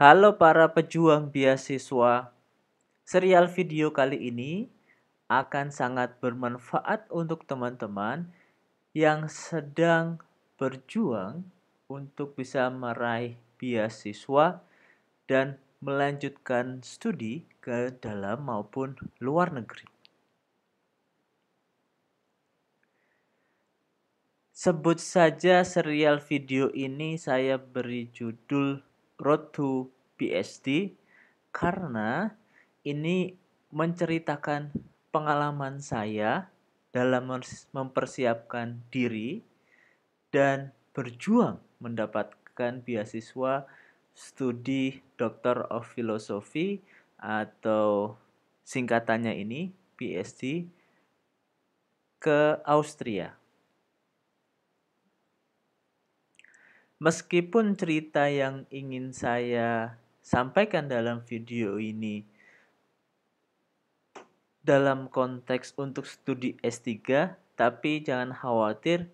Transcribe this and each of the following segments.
Halo para pejuang beasiswa. Serial video kali ini akan sangat bermanfaat untuk teman-teman yang sedang berjuang untuk bisa meraih beasiswa dan melanjutkan studi ke dalam maupun luar negeri. Sebut saja serial video ini saya beri judul Road to PhD karena ini menceritakan pengalaman saya dalam mempersiapkan diri dan berjuang mendapatkan beasiswa studi Doctor of Philosophy atau singkatannya ini PhD ke Austria. Meskipun cerita yang ingin saya sampaikan dalam video ini dalam konteks untuk studi S3, tapi jangan khawatir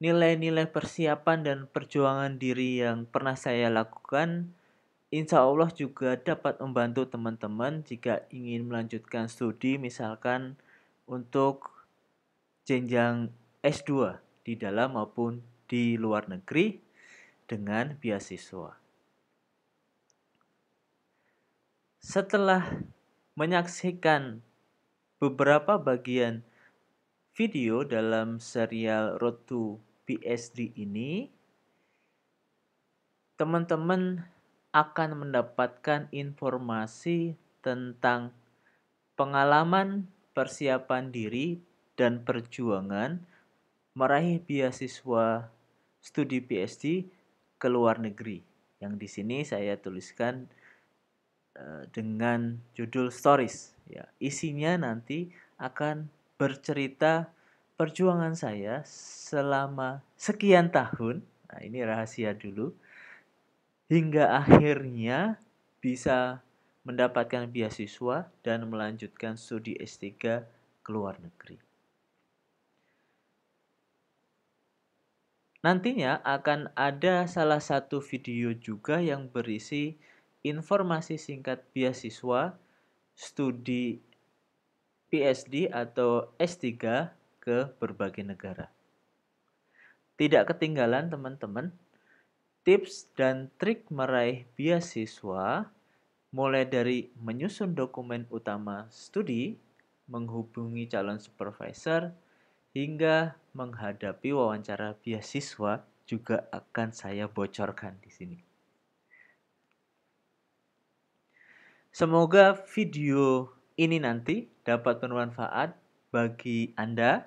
nilai-nilai persiapan dan perjuangan diri yang pernah saya lakukan insya Allah juga dapat membantu teman-teman jika ingin melanjutkan studi misalkan untuk jenjang S2 di dalam maupun di luar negeri dengan beasiswa. Setelah menyaksikan beberapa bagian video dalam serial Road to PSD ini, teman-teman akan mendapatkan informasi tentang pengalaman persiapan diri dan perjuangan meraih beasiswa studi PhD ke luar negeri. Yang di sini saya tuliskan eh, dengan judul Stories. Ya, isinya nanti akan bercerita perjuangan saya selama sekian tahun. Nah, ini rahasia dulu. Hingga akhirnya bisa mendapatkan beasiswa dan melanjutkan studi S3 ke luar negeri. Nantinya akan ada salah satu video juga yang berisi informasi singkat beasiswa studi PSD atau S3 ke berbagai negara. Tidak ketinggalan teman-teman tips dan trik meraih beasiswa mulai dari menyusun dokumen utama studi, menghubungi calon supervisor, hingga menghadapi wawancara beasiswa juga akan saya bocorkan di sini. Semoga video ini nanti dapat bermanfaat bagi Anda,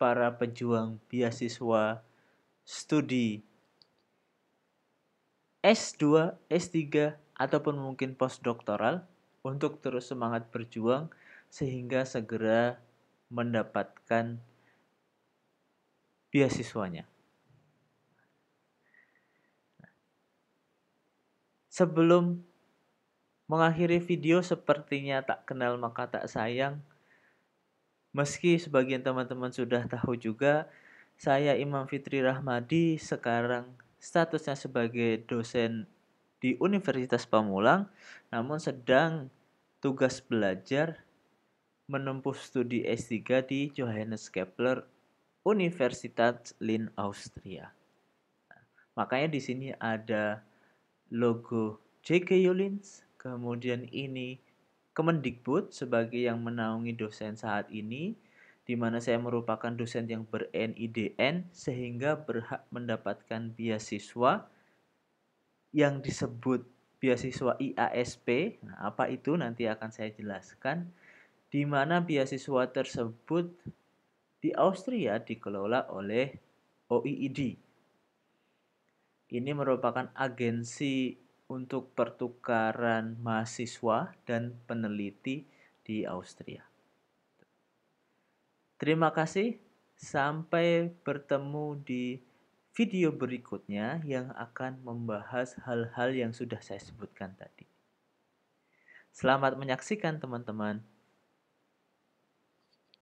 para pejuang beasiswa studi S2, S3, ataupun mungkin postdoktoral untuk terus semangat berjuang sehingga segera mendapatkan beasiswanya. Nah, sebelum mengakhiri video sepertinya tak kenal maka tak sayang. Meski sebagian teman-teman sudah tahu juga, saya Imam Fitri Rahmadi sekarang statusnya sebagai dosen di Universitas Pamulang, namun sedang tugas belajar menempuh studi S3 di Johannes Kepler Universitat Lin Austria. Nah, makanya di sini ada logo JK Yulins, kemudian ini Kemendikbud sebagai yang menaungi dosen saat ini, di mana saya merupakan dosen yang ber-NIDN sehingga berhak mendapatkan beasiswa yang disebut beasiswa IASP. Nah, apa itu nanti akan saya jelaskan. Di mana beasiswa tersebut di Austria dikelola oleh OIED. Ini merupakan agensi untuk pertukaran mahasiswa dan peneliti di Austria. Terima kasih, sampai bertemu di video berikutnya yang akan membahas hal-hal yang sudah saya sebutkan tadi. Selamat menyaksikan, teman-teman.